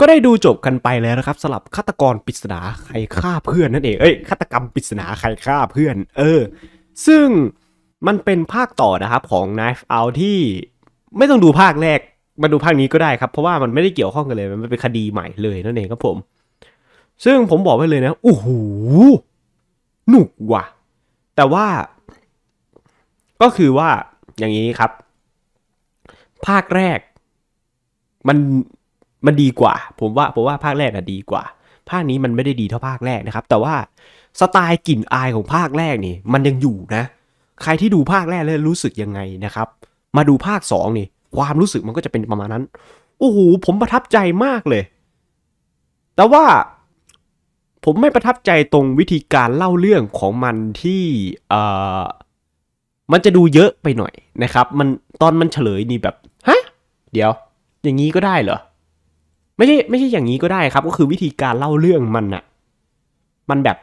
ก็ได้ดูจบกันไปแล้วนะครับ สลับฆาตกรปริศนาใครฆ่าเพื่อนนั่นเองเอ้ยฆาตกรรมปริศนาใครฆ่าเพื่อน เออ ซึ่งมันเป็นภาคต่อนะครับ ของ Knife Out ที่ไม่ต้องดูภาคแรกมาดูภาคนี้ก็ได้ครับเพราะว่ามันไม่ได้เกี่ยวข้องกันเลยมันเป็นคดีใหม่เลยนั่นเองครับผม ซึ่งผมบอกไว้เลยนะโอ้โหหนุกว่ะ แต่ว่า ก็คือว่าอย่างนี้ครับ ภาคแรก มันมันดีกว่า ผมว่าผมว่าภาคแรกอะดีกว่า ภาคนี้มันไม่ได้ดีเท่าภาคแรกนะครับ แต่ว่าสไตล์กลิ่นอายของภาคแรกนี่มันยังอยู่นะ ใครที่ดูภาคแรกแล้วรู้สึกยังไงนะครับ มาดูภาค2นี่ความรู้สึกมันก็จะเป็นประมาณนั้นโอ้โหผมประทับใจมากเลย แต่ว่า ผมไม่ประทับใจตรงวิธีการเล่าเรื่องของมันที่ เอ่อมันจะดูเยอะไปหน่อยนะครับ มันตอนมันเฉลยนี่แบบฮะเดี๋ยว อย่างนี้ก็ได้เหรอไม่ใช่ไม่ใช่อย่างนี้ก็ได้ครับก็คือวิธีการเล่าเรื่องมันอะมันแบบ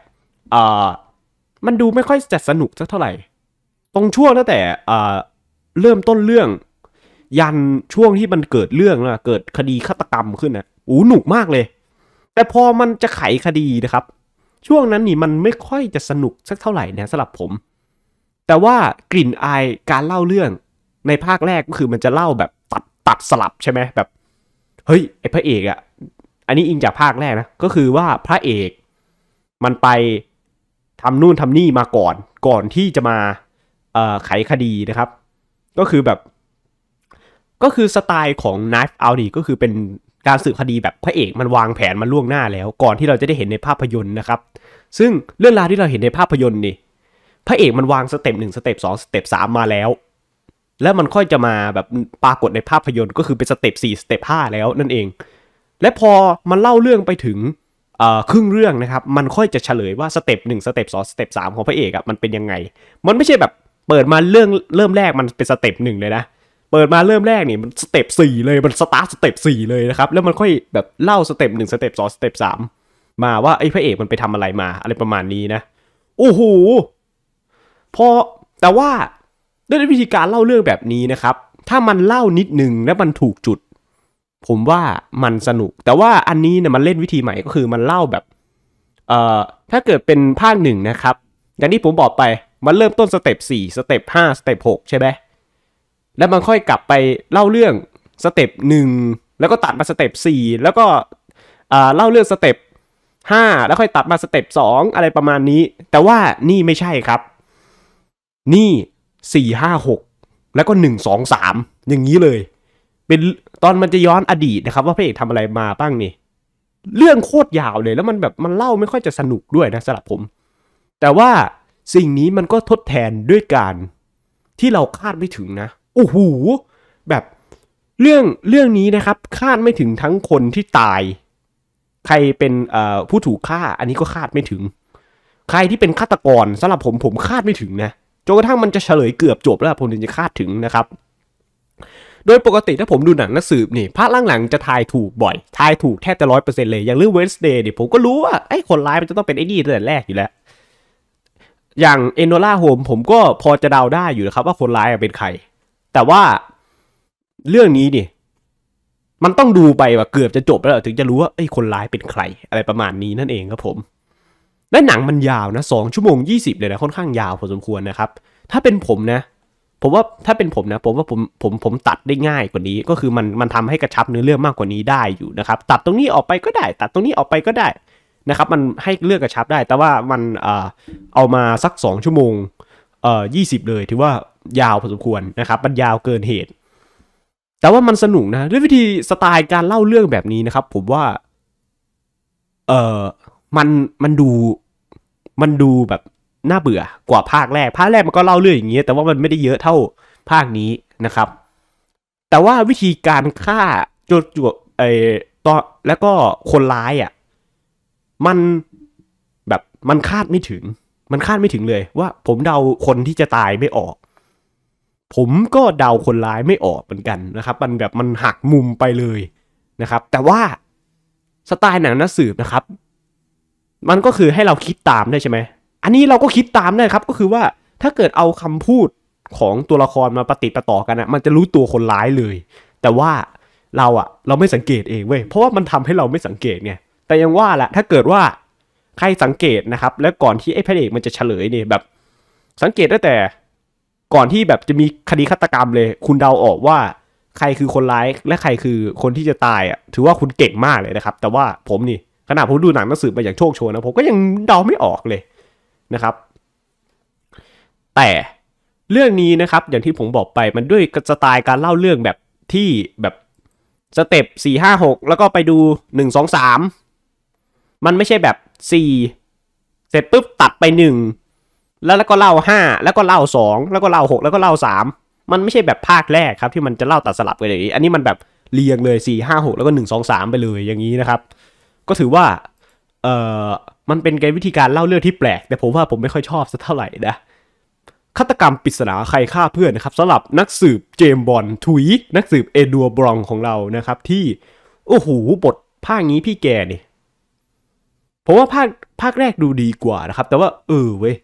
เออมันดูไม่ค่อยจะสนุกสักเท่าไหร่ ตรงช่วงตั้งแต่เออเริ่มต้นเรื่อง ยันช่วงที่มันเกิดเรื่องนะเกิดคดีฆาตกรรมขึ้นนะอู้หนุกมากเลย แต่พอมันจะไขคดีนะครับ ช่วงนั้นนี่มันไม่ค่อยจะสนุกสักเท่าไหร่นะสำหรับผม แต่ว่ากลิ่นอายการเล่าเรื่อง ในภาคแรกก็คือมันจะเล่าแบบตัดตัดสลับใช่ไหมแบบเฮ้ยไอพระเอกอะอันนี้อิงจากภาคแรกนะ ก็คือว่าพระเอกมันไปทำนู่นทำนี่มาก่อน ก่อนที่จะมาไขคดีนะครับ ก็คือแบบ ก็คือสไตล์ของ Knife Out นี่ก็คือเป็นการสืบคดีแบบพระเอกมันวางแผนมันล่วงหน้าแล้ว ก่อนที่เราจะได้เห็นในภาพยนตร์นะครับ ซึ่งเรื่องราวที่เราเห็นในภาพยนตร์นี่พระเอกมันวางสเต็ปหนึ่งสเต็ปสองสเต็ปสามมาแล้วแล้วมันค่อยจะมาแบบปรากฏในภาพยนตร์ก็คือเป็นสเต็ป 4 สเต็ป 5 แล้วนั่นเอง และพอมันเล่าเรื่องไปถึงครึ่งเรื่องนะครับ มันค่อยจะเฉลยว่าสเต็ป 1 สเต็ป 2 สเต็ป 3 ของพระเอกอะ่ะมันเป็นยังไง มันไม่ใช่แบบ เปิดมาเรื่องเริ่มแรกมันเป็นสเต็ปหนึ่งเลยนะ เปิดมาเริ่มแรกนี่มันสเต็ปสี่เลยมันสตาร์ทสเต็ปสี่เลยนะครับแล้วมันค่อยแบบเล่าสเต็ปหนึ่งสเต็ปสองสเต็ปสามมาว่าไอ้พระเอกมันไปทำอะไรมาอะไรประมาณนี้นะโอ้โหพอแต่ว่าด้วยวิธีการเล่าเรื่องแบบนี้นะครับ ถ้ามันเล่านิดหนึ่งและมันถูกจุด ผมว่ามันสนุก แต่ว่าอันนี้เนี่ยมันเล่นวิธีใหม่ก็คือมันเล่าแบบ เอ่อ ถ้าเกิดเป็นภาคหนึ่งนะครับ อย่างที่ผมบอกไปมันเริ่มต้นสเต็ปสี่สเต็ปห้าสเต็ปหกใช่ไหมแล้วมันค่อยกลับไปเล่าเรื่องสเต็ปหนึ่งแล้วก็ตัดมาสเต็ปสี่แล้วก็เล่าเรื่องสเต็ปห้าแล้วค่อยตัดมาสเต็ปสองอะไรประมาณนี้ แต่ว่านี่ไม่ใช่ครับ นี่สี่ห้าหกแล้วก็หนึ่งสองสามอย่างนี้เลย เป็นตอนมันจะย้อนอดีตนะครับว่าพระเอกทำอะไรมาบ้างนี่เรื่องโคตรยาวเลย แล้วมันแบบมันเล่าไม่ค่อยจะสนุกด้วยนะสำหรับผม แต่ว่าสิ่งนี้มันก็ทดแทนด้วยการที่เราคาดไม่ถึงนะโอ้โหแบบเรื่องเรื่องนี้นะครับ คาดไม่ถึงทั้งคนที่ตาย ใครเป็นผู้ถูกฆ่าอันนี้ก็คาดไม่ถึง ใครที่เป็นฆาตกรสำหรับผมผมคาดไม่ถึงนะจนกระทั่งมันจะเฉลยเกือบจบแล้วผมถึงจะคาดถึงนะครับ โดยปกติถ้าผมดูหนังนักสืบนี่ภาคหลังๆจะทายถูกบ่อย ทายถูกแทบจะร้อยเปอร์เซ็นต์เลยอย่างเรื่องเวนส์เดย์เนี่ยผมก็รู้ว่าไอ้คนร้ายมันจะต้องเป็นไอ้นี่ตั้งแต่แรกอยู่แล้ว อย่างเอโนล่าโฮมผมก็พอจะเดาได้อยู่นะครับว่าคนร้ายเป็นใคร แต่ว่าเรื่องนี้เนี่ยมันต้องดูไปว่าเกือบจะจบแล้วถึงจะรู้ว่าไอ้คนร้ายเป็นใครอะไรประมาณนี้นั่นเองครับผมและหนังมันยาวนะสองชั่วโมง 20 เลยนะ ค่อนข้างยาวพอสมควรนะครับ ถ้าเป็นผมนะ ผมว่าถ้าเป็นผมนะผมว่าผมผมผมตัดได้ง่ายกว่านี้ก็คือมันมันทำให้กระชับเนื้อเรื่องมากกว่านี้ได้อยู่นะครับ ตัดตรงนี้ออกไปก็ได้ ตัดตรงนี้ออกไปก็ได้นะครับ มันให้เลือกกระชับได้ แต่ว่ามันเอ่อเอามาสัก 2 ชั่วโมงเอ่อยีเลย ถือว่ายาวพอสมควรนะครับมันยาวเกินเหตุ แต่ว่ามันสนุกนะด้วยวิธีสไตล์การเล่าเรื่องแบบนี้นะครับ ผมว่าเอ่อมันมันดูมันดูแบบน่าเบื่อกว่าภาคแรกภาคแรกมันก็เล่าเรื่องอย่างเงี้ย แต่ว่ามันไม่ได้เยอะเท่าภาคนี้นะครับ แต่ว่าวิธีการฆ่าจดจวบไอตอนแล้วก็คนร้ายอ่ะมันแบบมันคาดไม่ถึง มันคาดไม่ถึงเลย ว่าผมเดาคนที่จะตายไม่ออก ผมก็เดาคนร้ายไม่ออกเหมือนกันนะครับมันแบบมันหักมุมไปเลยนะครับแต่ว่าสไตล์หนังนักสืบนะครับมันก็คือให้เราคิดตามได้ใช่ไหม อันนี้เราก็คิดตามได้ครับ ก็คือว่าถ้าเกิดเอาคำพูดของตัวละครมาปฏิปต่อกันอะมันจะรู้ตัวคนร้ายเลย แต่ว่าเราอะเราไม่สังเกตเองเว้ยเพราะว่ามันทำให้เราไม่สังเกตไงแต่ยังว่าแหละถ้าเกิดว่าใครสังเกตนะครับ และก่อนที่ไอ้พระเอกมันจะเฉลยเนี่ยแบบ สังเกตได้แต่ก่อนที่แบบจะมีคดีฆาตกรรมเลย คุณเดาออกว่าใครคือคนร้ายและใครคือคนที่จะตายอ่ะถือว่าคุณเก่งมากเลยนะครับ แต่ว่าผมนี่ขณะผมดูหนังหนังสือมาอย่างโชคโชนนะผมก็ยังเดาไม่ออกเลยนะครับ แต่เรื่องนี้นะครับ อย่างที่ผมบอกไปมันด้วยสไตล์การเล่าเรื่องแบบที่แบบสเต็ปสี่ห้าหกแล้วก็ไปดูหนึ่งสองสามมันไม่ใช่แบบสี่เสร็จปุ๊บตัดไปหนึ่งแล้วแล้วก็เล่าห้าแล้วก็เล่าสองแล้วก็เล่าหกแล้วก็เล่าสามมันไม่ใช่แบบภาคแรกครับ ที่มันจะเล่าตัดสลับกันอย่างนี้อันนี้มันแบบเรียงเลยสี่ห้าหกแล้วก็หนึ่งสองสามไปเลยอย่างนี้นะครับก็ถือว่าเออมันเป็นการวิธีการเล่าเรื่องที่แปลก แต่ผมว่าผมไม่ค่อยชอบสักเท่าไหร่นะฆาตกรรมปริศนาใครฆ่าเพื่อนนะครับสำหรับนักสืบเจมบอนทุยนักสืบเอดัวบรองของเรานะครับ ที่โอ้โหบทภาคนี้พี่แกนี่ ผมว่าภาคภาคแรกดูดีกว่านะครับ แต่ว่าเออเว้ย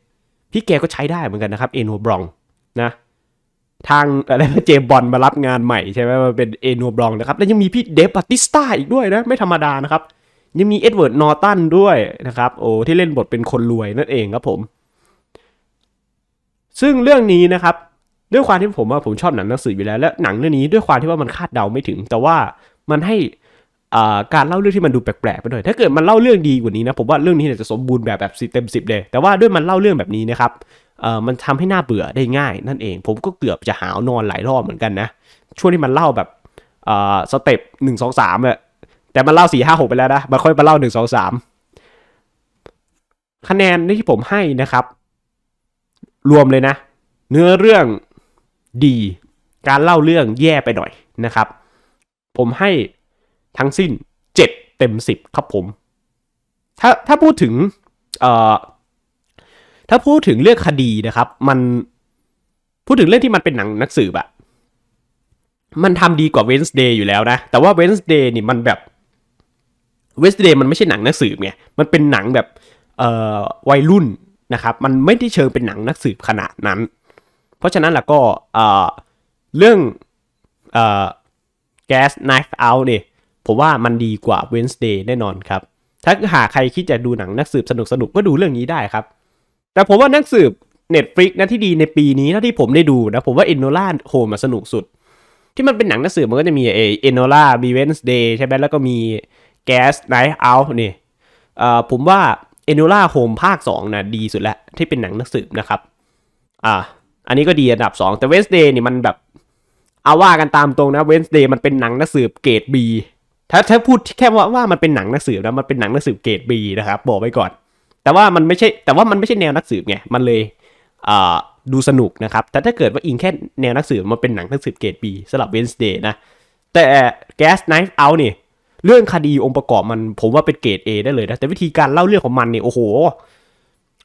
พี่แกก็ใช้ได้เหมือนกันนะครับเอนัวบรองนะทางอะไรเจมบอลมารับงานใหม่ใช่ไหมมาเป็นเอนัวบรองนะครับแล้วยังมีพี่เดฟบัติสตาอีกด้วยนะไม่ธรรมดานะครับยังมีเอ็ดเวิร์ดนอร์ตันด้วยนะครับโอ้ที่เล่นบทเป็นคนรวยนั่นเองครับผม ซึ่งเรื่องนี้นะครับ ด้วยความที่ผมว่าผมชอบหนังหนังสืออยู่แล้วและหนังเรื่องนี้ด้วยความที่ว่ามันคาดเดาไม่ถึง แต่ว่ามันให้การเล่าเรื่องที่มันดูแปลกๆไปหน่อยถ้าเกิดมันเล่าเรื่องดีกว่านี้นะผมว่าเรื่องนี้จะสมบูรณ์แบบแบบเต็มสิบเลยแต่ว่าด้วยมันเล่าเรื่องแบบนี้นะครับมันทำให้หน้าเบื่อได้ง่าย นั่นเอง ผมก็เกือบจะหาวนอนหลายรอบเหมือนกันนะช่วงที่มันเล่าแบบสเต็ปหนึ่งสองสามเ่ยแต่มันเล่าสี่ห้าหกไปแล้วนะมันค่อยมาเล่าหนึ่งสองสามคะแนนที่ผมให้นะครับ รวมเลยนะ เนื้อเรื่องดี การเล่าเรื่องแย่ไปหน่อยนะครับ ผมให้ทั้งสิ้นเจ็ดเต็มสิบครับผม ถ้าถ้าพูดถึง เอ่อ ถ้าพูดถึงเรื่องคดีนะครับ มัน พูดถึงเรื่องที่มันเป็นหนังนักสืบอะมันทำดีกว่า Wednesday อยู่แล้วนะ แต่ว่า Wednesday นี่มันแบบเวสเดย์มันไม่ใช่หนังนักสืบไง มันเป็นหนังแบบเอ่อวัยรุ่นนะครับ มันไม่ได้เชิงเป็นหนังนักสืบขนาดนั้น เพราะฉะนั้นแล้วก็เอ่อเรื่องเอ่อ gas knife out เนี่ยผมว่ามันดีกว่าเวนส์เดย์แน่นอนครับ ถ้าหาใครคิดจะดูหนังนักสืบสนุกสนุกก็ดูเรื่องนี้ได้ครับ แต่ผมว่านักสืบ Netflix นะที่ดีในปีนี้เท่าที่ผมได้ดูนะ ผมว่าเอนโนล่าโฮมสนุกสุด ที่มันเป็นหนังนักสืบมันก็จะมีเอโนล่ามีเวนส์เดย์ใช่ไหมแล้วก็มีแก๊สไนท์เอาท์นี่ผมว่าเอนูล่าโฮมภาค2นะดีสุดแล้วที่เป็นหนังนักสืบนะครับอ่าอันนี้ก็ดีอันดับ 2 แต่เวนส์เดย์นี่มันแบบเอาว่ากันตามตรงนะเวนส์เดย์มันเป็นหนังนักสืบเกรดบีถ้าถ้าพูดแค่ว่าว่ามันเป็นหนังนักสืบนะมันเป็นหนังนักสืบเกรดบีนะครับบอกไว้ก่อน แต่ว่ามันไม่ใช่แต่ว่ามันไม่ใช่แนวนักสืบไง มันเลยอ่าดูสนุกนะครับแต่ถ้าเกิดว่าอิงแค่แนวนักสืบมันเป็นหนังนักสืบเกรดบีสำหรับเวนส์เดย์นะแต่แก๊สไนฟ์เอาเนี่เรื่องคดีองค์ประกอบมันผมว่าเป็นเกรด A ได้เลยนะ แต่วิธีการเล่าเรื่องของมันเนี่ย โอ้โห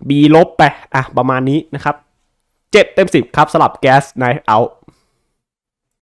B ลบไปอ่ะประมาณนี้นะครับเจ็ดเต็มสิบครับสลับแก๊สไนเอา